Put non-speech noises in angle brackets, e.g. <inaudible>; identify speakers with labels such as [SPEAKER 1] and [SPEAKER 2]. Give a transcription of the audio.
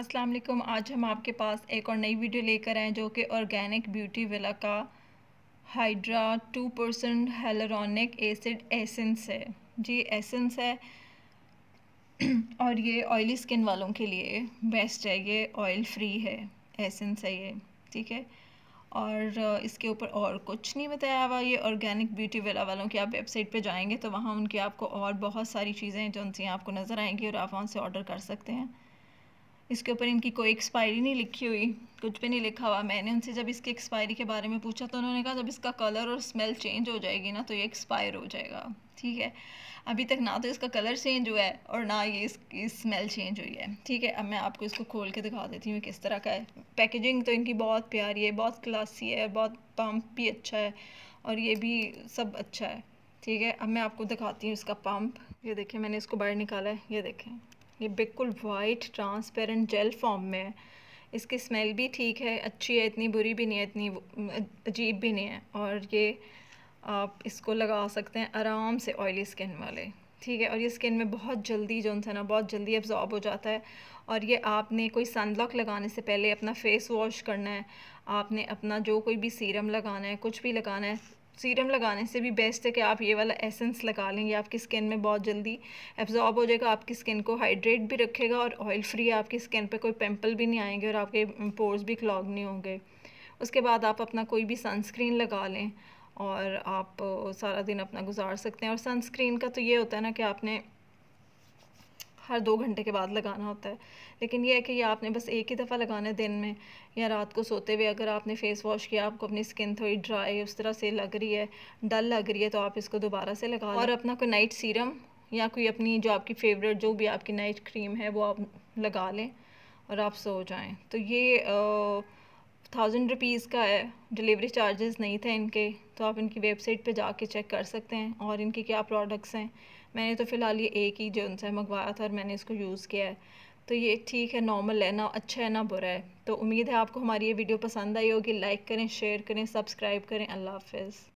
[SPEAKER 1] अस्सलाम वालेकुम आज हम आपके पास एक और नई वीडियो लेकर आए जो कि ऑर्गेनिक ब्यूटी विला का hydra two percent hyaluronic acid essence है जी एसेंस है <clears throat> और ये ऑयली स्किन वालों के लिए बेस्ट है ये ऑयल फ्री है एसेंस है ये ठीक है और इसके ऊपर और कुछ नहीं बताया हुआ ये ऑर्गेनिक ब्यूटी वेला वालों की आप वेबसाइट पे जाएंगे तो वहाँ उनकी आपको और बहुत सारी चीज़ें जो उनसे आपको नज़र आएंगी और आप वहाँ से ऑर्डर कर सकते हैं इसके ऊपर इनकी कोई एक्सपायरी नहीं लिखी हुई कुछ भी नहीं लिखा हुआ मैंने उनसे जब इसकी एक्सपायरी के बारे में पूछा तो उन्होंने कहा जब इसका कलर और स्मेल चेंज हो जाएगी ना तो ये एक्सपायर हो जाएगा ठीक है अभी तक ना तो इसका कलर चेंज हुआ है और ना ये इसकी स्मेल चेंज हुई है ठीक है अब मैं आपको इसको खोल के दिखा देती हूँ किस तरह का है पैकेजिंग तो इनकी बहुत प्यारी है बहुत क्लासी है बहुत पम्प भी अच्छा है और ये भी सब अच्छा है ठीक है अब मैं आपको दिखाती हूँ इसका पम्प ये देखें मैंने इसको बाहर निकाला है ये देखें ये बिल्कुल वाइट ट्रांसपेरेंट जेल फॉर्म में है इसकी स्मेल भी ठीक है अच्छी है इतनी बुरी भी नहीं है इतनी अजीब भी नहीं है और ये आप इसको लगा सकते हैं आराम से ऑयली स्किन वाले ठीक है और ये स्किन में बहुत जल्दी जो है ना बहुत जल्दी एब्जॉर्ब हो जाता है और ये आपने कोई सनब्लॉक लगाने से पहले अपना फेस वॉश करना है आपने अपना जो कोई भी सीरम लगाना है कुछ भी लगाना है सीरम लगाने से भी बेस्ट है कि आप ये वाला एसेंस लगा लें ये आपकी स्किन में बहुत जल्दी एब्जॉर्ब हो जाएगा आपकी स्किन को हाइड्रेट भी रखेगा और ऑयल फ्री है आपकी स्किन पे कोई पिंपल भी नहीं आएंगे और आपके पोर्स भी क्लॉग नहीं होंगे उसके बाद आप अपना कोई भी सनस्क्रीन लगा लें और आप सारा दिन अपना गुजार सकते हैं और सनस्क्रीन का तो ये होता है ना कि आपने हर दो घंटे के बाद लगाना होता है लेकिन यह है कि ये आपने बस एक ही दफ़ा लगाना है दिन में या रात को सोते हुए अगर आपने फ़ेस वॉश किया आपको अपनी स्किन थोड़ी ड्राई उस तरह से लग रही है डल लग रही है तो आप इसको दोबारा से लगा और अपना कोई नाइट सीरम या कोई अपनी जो आपकी फेवरेट जो भी आपकी नाइट क्रीम है वो आप लगा लें और आप सो जाएँ तो ये आ, थाउजेंड रुपीज़ का है डिलीवरी चार्जेस नहीं थे इनके तो आप इनकी वेबसाइट पे जाके चेक कर सकते हैं और इनके क्या प्रोडक्ट्स हैं मैंने तो फ़िलहाल ये एक ही जो उनसे मंगवाया था और मैंने इसको यूज़ किया है तो ये ठीक है नॉर्मल है ना अच्छा है ना बुरा है तो उम्मीद है आपको हमारी ये वीडियो पसंद आई होगी लाइक करें शेयर करें सब्सक्राइब करें अल्लाह हाफ